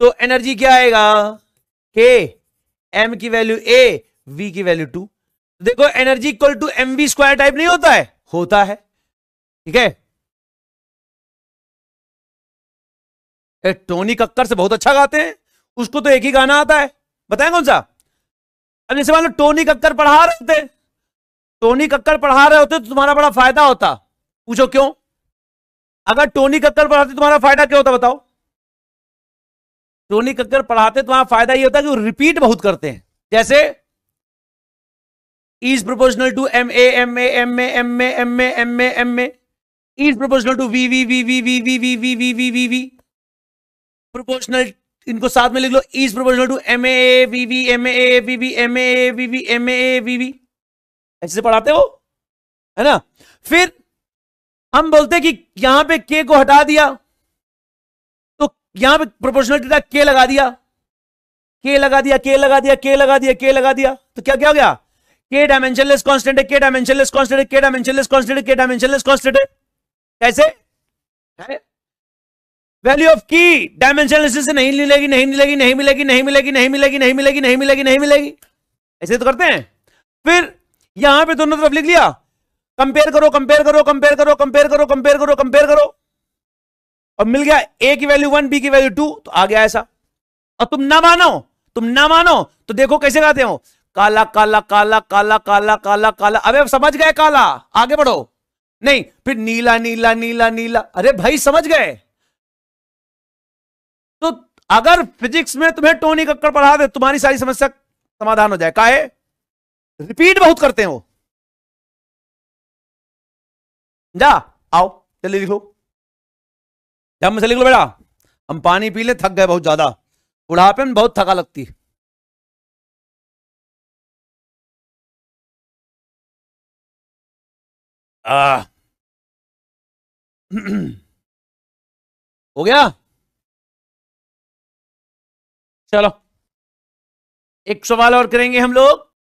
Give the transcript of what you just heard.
तो एनर्जी क्या आएगा के एम की वैल्यू ए वी की वैल्यू टू देखो energy equal to M V square type नहीं होता है होता है ठीक है टोनी कक्कर से बहुत अच्छा गाते हैं उसको तो एक ही गाना आता है बताएं कौन सा अब जैसे मान लो टोनी कक्कर पढ़ा रहे थे टोनी कक्कर पढ़ा रहे होते तो तुम्हारा बड़ा फायदा होता पूछो क्यों अगर टोनी कक्कर पढ़ाते तो तुम्हारा फायदा क्या होता बताओ टोनी कक्कर पढ़ाते तो वहां फायदा ये होता है कि वो रिपीट बहुत करते हैं जैसे is proportional to M A M A M A M A M A M A M A is proportional to V V V V V V V V V V V V proportional इनको साथ में लिख लो is proportional to M A V V M A V V M A V V M A V V ऐसे पढ़ाते हो है ना फिर हम बोलते कि यहां पे के को हटा दिया यहां पे प्रोपोर्शनलिटी का के लगा दिया के लगा दिया के लगा दिया के लगा दिया के लगा दिया तो क्या क्या हो गया के डायमेंशनलेस कॉन्स्टेंट है के डायमेंशनलेस कॉन्स्टेंट है के डायमेंशनलेस कॉन्स्टेंट है के डायमेंशनलेस कॉन्स्टेंट है कैसे वैल्यू ऑफ की डायमेंशनलेस से नहीं मिलेगी नहीं मिलेगी नहीं मिलेगी नहीं मिलेगी नहीं मिलेगी नहीं मिलेगी नहीं मिलेगी नहीं मिलेगी ऐसे तो करते हैं फिर यहां पे दोनों तरफ लिख लिया कंपेयर करो कंपेयर करो कंपेयर करो कंपेयर करो कंपेयर करो कंपेयर करो और मिल गया ए की वैल्यू वन बी की वैल्यू टू तो आ गया ऐसा और तुम ना मानो तुम ना मानो तो देखो कैसे गाते हो काला काला काला काला काला काला काला अबे समझ गए काला आगे बढ़ो नहीं फिर नीला नीला नीला नीला अरे भाई समझ गए तो अगर फिजिक्स में तुम्हें टोनी कक्कड़ पढ़ा दे तुम्हारी सारी समस्या समाधान हो जाए काहे रिपीट बहुत करते हो जा आओ चलिए लिखो जब मैं चले बेटा हम पानी पी ले थक गए बहुत ज्यादा बुढ़ापे में बहुत थका लगती आ, हो गया चलो एक सवाल और करेंगे हम लोग